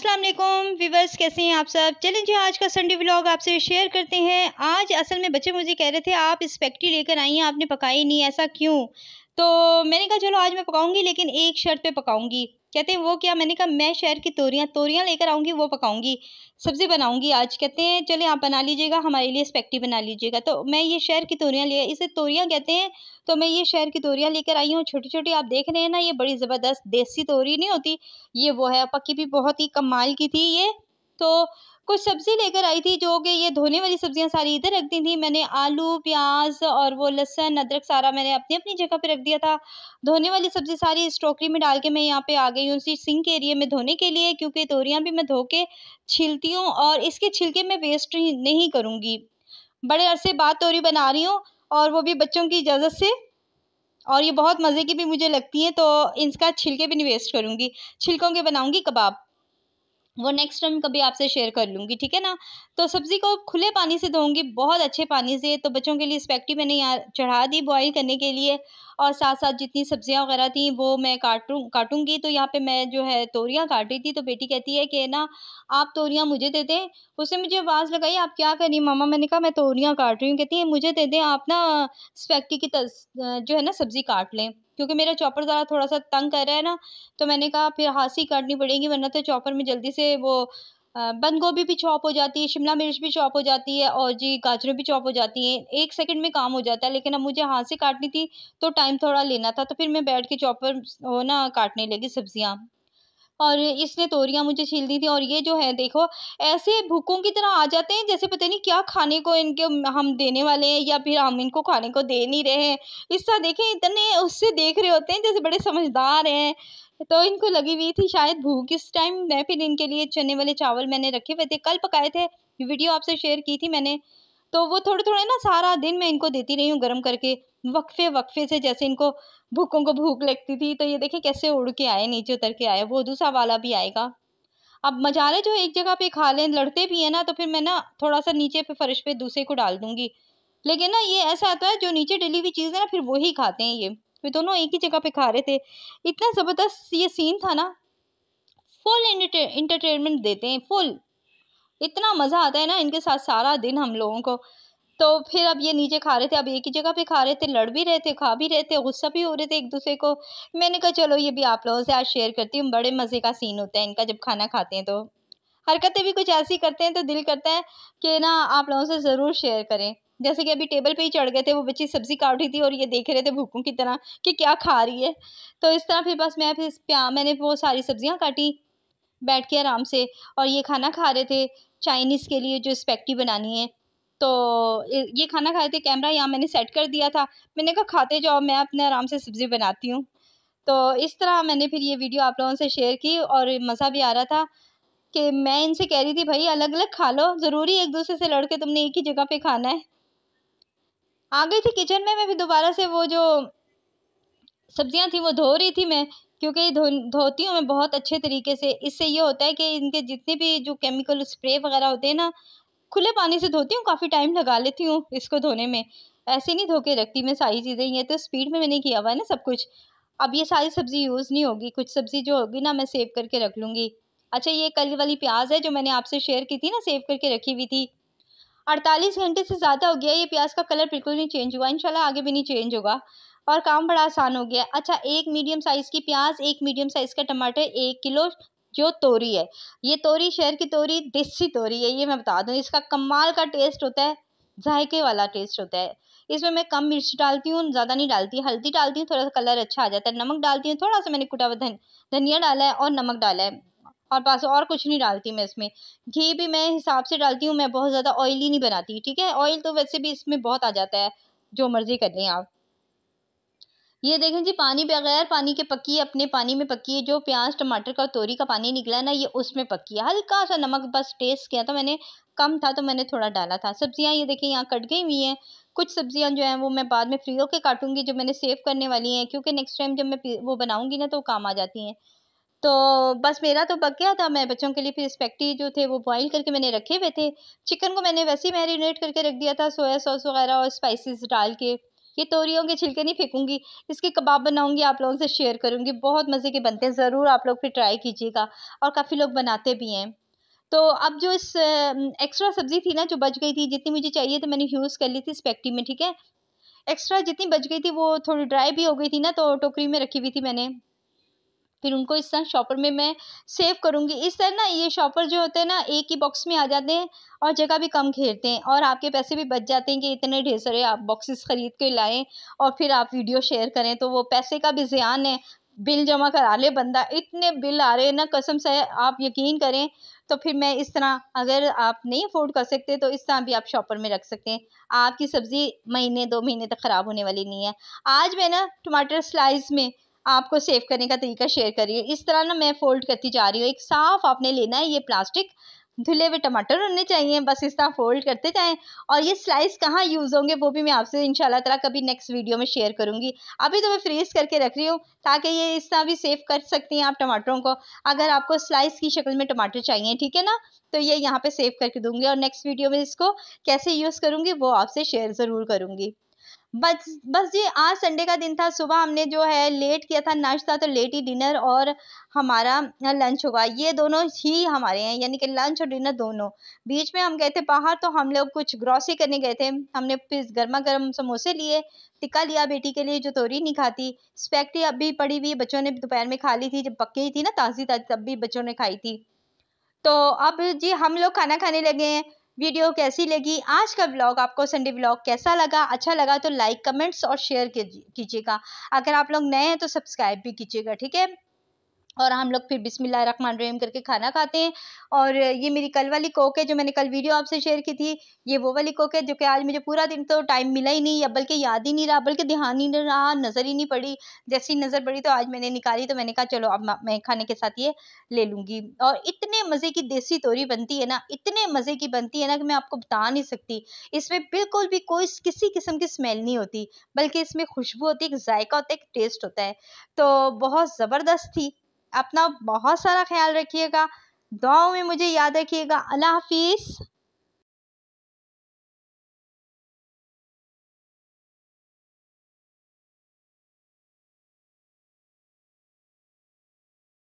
Aslam viewers कैसे हैं आप सब चलें जी आज का संडे व्लॉग आपसे शेयर करते हैं आज असल में बच्चे मुझे कह रहे थे आप स्पेक्टी लेकर आई हैं आपने पकाई नहीं ऐसा क्यों तो मैंने कहा चलो आज मैं पकाऊंगी लेकिन एक शर्त पे पकाऊंगी कहते हैं वो क्या मैंने कहा मैं शहर की तोरियाँ तोरियाँ लेकर आऊँगी वो पकाऊँगी सब्ज़ी बनाऊँगी आज कहते हैं चले आप बना लीजिएगा हमारे लिए स्पेक्टी बना लीजिएगा तो मैं ये शहर की तोरियाँ ले इसे तोरियाँ कहते हैं तो मैं ये शहर की तोरियाँ लेकर आई हूँ छोटी छोटी आप देख रहे हैं ना ये बड़ी ज़बरदस्त देसी तोरी नहीं होती ये वो है पक्की भी बहुत ही कमाल की थी ये तो कुछ सब्ज़ी लेकर आई थी जो कि ये धोने वाली सब्ज़ियाँ सारी इधर रख दी थी मैंने आलू प्याज और वो लहसन अदरक सारा मैंने अपनी अपनी जगह पे रख दिया था धोने वाली सब्ज़ी सारी इस टोकरी में डाल के मैं यहाँ पे आ गई हूँ इसी सिंक एरिए में धोने के लिए क्योंकि तोरियाँ भी मैं धो के छिलती हूँ और इसके छिलके मैं वेस्ट नहीं करूँगी बड़े अरसे बाद तोरी बना रही हूँ और वो भी बच्चों की इजाज़त से और ये बहुत मज़े की भी मुझे लगती हैं तो इसका छिलके भी नहीं वेस्ट करूँगी छिलकों के बनाऊँगी कबाब वो नेक्स्ट टाइम कभी आपसे शेयर कर लूँगी ठीक है ना तो सब्ज़ी को खुले पानी से धोऊंगी बहुत अच्छे पानी से तो बच्चों के लिए स्पेक्टी मैंने यहाँ चढ़ा दी बॉईल करने के लिए और साथ साथ जितनी सब्ज़ियाँ वगैरह थी वो मैं काटूँ काटूँगी तो यहाँ पे मैं जो है तोरियाँ काट रही थी तो बेटी कहती है कि ना आप तोरियाँ मुझे दे दें उसने मुझे आवाज़ लगाई आप क्या करिए मामा मैंने कहा मैं तोरियाँ काट रही हूँ कहती है मुझे दे दें आप ना स्पेक्टी की तस, जो है ना सब्ज़ी काट लें क्योंकि मेरा चॉपर ज़रा थोड़ा सा तंग कर रहा है ना तो मैंने कहा फिर हाथ से काटनी पड़ेगी वरना तो चॉपर में जल्दी से वो बंद गोभी भी चॉप हो जाती है शिमला मिर्च भी चॉप हो जाती है और जी गाजरें भी चॉप हो जाती हैं एक सेकंड में काम हो जाता है लेकिन अब मुझे हाथ से काटनी थी तो टाइम थोड़ा लेना था तो फिर मैं बैठ के चॉपर हो ना काटने लगी सब्जियाँ और इसने तोरियां मुझे छील दी थी और ये जो है देखो ऐसे भूखों की तरह आ जाते हैं जैसे पता नहीं क्या खाने को इनके हम देने वाले हैं या फिर हम इनको खाने को दे नहीं रहे हैं इस तरह देखें इतने उससे देख रहे होते हैं जैसे बड़े समझदार हैं तो इनको लगी हुई थी शायद भूख इस टाइम मैं फिर इनके लिए चने वाले चावल मैंने रखे हुए थे कल पकाए थे वीडियो आपसे शेयर की थी मैंने तो वो थोड़े थोड़े ना सारा दिन मैं इनको देती रही हूँ गर्म करके वक्फे वक्फे से जैसे इनको भूखों को भूख लगती थी तो ये देखे कैसे उड़ के आए नीचे उतर के आए वो दूसरा वाला भी आएगा अब मजाले जो एक जगह पे खा लें लड़ते भी है ना तो फिर मैं ना थोड़ा सा नीचे पे फर्श पे दूसरे को डाल दूंगी लेकिन ना ये ऐसा आता है जो नीचे डली हुई चीज़ है ना फिर वही खाते हैं ये वे दोनों एक ही जगह पे खा रहे थे इतना ज़बरदस्त ये सीन था ना फुल इंटरटेनमेंट देते हैं फुल इतना मज़ा आता है ना इनके साथ सारा दिन हम लोगों को तो फिर अब ये नीचे खा रहे थे अब एक ही जगह पे खा रहे थे लड़ भी रहे थे खा भी रहे थे गुस्सा भी हो रहे थे एक दूसरे को मैंने कहा चलो ये भी आप लोगों से आज शेयर करती हूँ बड़े मज़े का सीन होता है इनका जब खाना खाते हैं तो हरकतें भी कुछ ऐसी करते हैं तो दिल करता है कि ना आप लोगों से ज़रूर शेयर करें जैसे कि अभी टेबल पे ही चढ़ गए थे वो बच्ची सब्ज़ी काट रही थी और ये देख रहे थे भूखों की तरह कि क्या खा रही है तो इस तरह फिर बस मैं फिर प्या मैंने वो सारी सब्ज़ियाँ काटी बैठ के आराम से और ये खाना खा रहे थे चाइनीज़ के लिए जो स्पेक्टी बनानी है तो ये खाना खा रहे थे कैमरा यहाँ मैंने सेट कर दिया था मैंने कहा खाते जाओ मैं अपने आराम से सब्ज़ी बनाती हूँ तो इस तरह मैंने फिर ये वीडियो आप लोगों से शेयर की और मज़ा भी आ रहा था कि मैं इनसे कह रही थी भाई अलग अलग खा लो ज़रूरी एक दूसरे से लड़के तुमने एक ही जगह पे खाना है आ गई थी किचन में मैं भी दोबारा से वो जो सब्जियां थी वो धो रही थी मैं क्योंकि धो धोती हूँ मैं बहुत अच्छे तरीके से इससे ये होता है कि इनके जितने भी जो केमिकल स्प्रे वगैरह होते हैं ना खुले पानी से धोती हूँ काफ़ी टाइम लगा लेती हूँ इसको धोने में ऐसे नहीं धो के रखती मैं सारी चीज़ें ये तो स्पीड में मैंने किया हुआ है ना सब कुछ अब ये सारी सब्ज़ी यूज़ नहीं होगी कुछ सब्ज़ी जो होगी ना मैं सेव करके रख लूँगी अच्छा ये कल वाली प्याज है जो मैंने आपसे शेयर की थी ना सेव करके रखी हुई थी अड़तालीस घंटे से ज़्यादा हो गया ये प्याज का कलर बिल्कुल नहीं चेंज हुआ इंशाल्लाह आगे भी नहीं चेंज होगा और काम बड़ा आसान हो गया अच्छा एक मीडियम साइज़ की प्याज एक मीडियम साइज़ का टमाटर एक किलो जो तोरी है ये तोरी शहर की तोरी देसी तोरी है ये मैं बता दूँ इसका कमाल का टेस्ट होता है जायके वाला टेस्ट होता है इसमें मैं कम मिर्च डालती हूँ ज़्यादा नहीं डालती हल्दी डालती हूँ थोड़ा सा कलर अच्छा आ जाता है नमक डालती हूँ थोड़ा सा मैंने कुटा हुआ धनिया डाला है और नमक डाला है और बस और कुछ नहीं डालती मैं इसमें घी भी मैं हिसाब से डालती हूँ मैं बहुत ज़्यादा ऑयली नहीं बनाती ठीक है ऑयल तो वैसे भी इसमें बहुत आ जाता है जो मर्ज़ी कर लें आप ये देखें जी पानी बगैर पानी के पकी है अपने पानी में पकी है जो प्याज टमाटर का तोरी का पानी निकला है ना ये उसमें पकी है हल्का सा नमक बस टेस्ट किया था तो मैंने कम था तो मैंने थोड़ा डाला था सब्जियां ये देखें यहाँ कट गई हुई हैं कुछ सब्जियां जो हैं वो मैं बाद में फ्री होकर काटूंगी जो मैंने सेव करने वाली हैं क्योंकि नेक्स्ट टाइम जब मैं वो बनाऊँगी ना तो काम आ जाती हैं तो बस मेरा तो पक गया था मैं बच्चों के लिए फिर स्पेक्टी जो थे वो बॉईल करके मैंने रखे हुए थे चिकन को मैंने वैसे ही मैरिनेट करके रख दिया था सोया सॉस वगैरह और स्पाइसेस डाल के ये तोरियों के छिलके नहीं फेंकूंगी इसके कबाब बनाऊंगी आप लोगों से शेयर करूंगी बहुत मज़े के बनते हैं ज़रूर आप लोग फिर ट्राई कीजिएगा और काफ़ी लोग बनाते भी हैं तो अब जो इस एक्स्ट्रा सब्ज़ी थी ना जो बच गई थी जितनी मुझे चाहिए थी मैंने यूज़ कर ली थी स्पेक्टी में ठीक है एक्स्ट्रा जितनी बच गई थी वो थोड़ी ड्राई भी हो गई थी ना तो टोकरी में रखी हुई थी मैंने फिर उनको इस तरह शॉपर में मैं सेव करूँगी इस तरह ना ये शॉपर जो होते हैं ना एक ही बॉक्स में आ जाते हैं और जगह भी कम घेरते हैं और आपके पैसे भी बच जाते हैं कि इतने ढेर सारे आप बॉक्सेस ख़रीद के लाएं और फिर आप वीडियो शेयर करें तो वो पैसे का भी ज्यान है बिल जमा करा ले बंदा इतने बिल आ रहे हैं ना कसम से आप यकीन करें तो फिर मैं इस तरह अगर आप नहीं अफोर्ड कर सकते तो इस तरह भी आप शॉपर में रख सकते हैं आपकी सब्ज़ी महीने दो महीने तक ख़राब होने वाली नहीं है आज मैं ना टमाटर स्लाइस में आपको सेव करने का तरीका शेयर कर रही हूँ इस तरह ना मैं फोल्ड करती जा रही हूँ एक साफ आपने लेना है ये प्लास्टिक धुले हुए टमाटर होने चाहिए बस इस तरह फोल्ड करते जाएं और ये स्लाइस कहाँ यूज़ होंगे वो भी मैं आपसे इन तरह कभी नेक्स्ट वीडियो में शेयर करूँगी अभी तो मैं फ्रीज़ करके रख रही हूँ ताकि ये इस तरह भी सेव कर सकती हैं आप टमाटरों को अगर आपको स्लाइस की शक्ल में टमाटर चाहिए ठीक है ना तो ये यहाँ पर सेव करके दूँगी और नेक्स्ट वीडियो में इसको कैसे यूज़ करूँगी वो आपसे शेयर ज़रूर करूँगी बस बस जी आज संडे का दिन था सुबह हमने जो है लेट किया था नाश्ता तो लेट ही डिनर और हमारा लंच हुआ ये दोनों ही हमारे हैं यानी कि लंच और डिनर दोनों बीच में हम गए थे बाहर तो हम लोग कुछ ग्रॉसरी करने गए थे हमने गर्मा गर्म समोसे लिए टिक्का लिया बेटी के लिए जो तोरी नहीं खाती स्पेक्टी अब भी पड़ी हुई बच्चों ने दोपहर में खा ली थी जब पकी थी ना ताज़ी ताज़ी तब भी बच्चों ने खाई थी तो अब जी हम लोग खाना खाने लगे हैं वीडियो कैसी लगी आज का ब्लॉग आपको संडे ब्लॉग कैसा लगा अच्छा लगा तो लाइक कमेंट्स और शेयर कीजिएगा अगर आप लोग नए हैं तो सब्सक्राइब भी कीजिएगा ठीक है और हम लोग फिर बिस्मिल्लाह रखमान रहीम करके खाना खाते हैं और ये मेरी कल वाली कोक है जो मैंने कल वीडियो आपसे शेयर की थी ये वो वाली कोक है जो कि आज मुझे पूरा दिन तो टाइम मिला ही नहीं या बल्कि याद ही नहीं रहा बल्कि ध्यान ही नहीं रहा नज़र ही नहीं पड़ी जैसी नज़र पड़ी तो आज मैंने निकाली तो मैंने कहा चलो अब मैं खाने के साथ ये ले लूँगी और इतने मज़े की देसी तोरी बनती है ना इतने मज़े की बनती है ना कि मैं आपको बता नहीं सकती इसमें बिल्कुल भी कोई किसी किस्म की स्मेल नहीं होती बल्कि इसमें खुशबू होती है एक जायका होता है एक टेस्ट होता है तो बहुत ज़बरदस्त थी अपना बहुत सारा ख्याल रखिएगा दुआओं में मुझे याद रखिएगा अल्लाह हाफिज़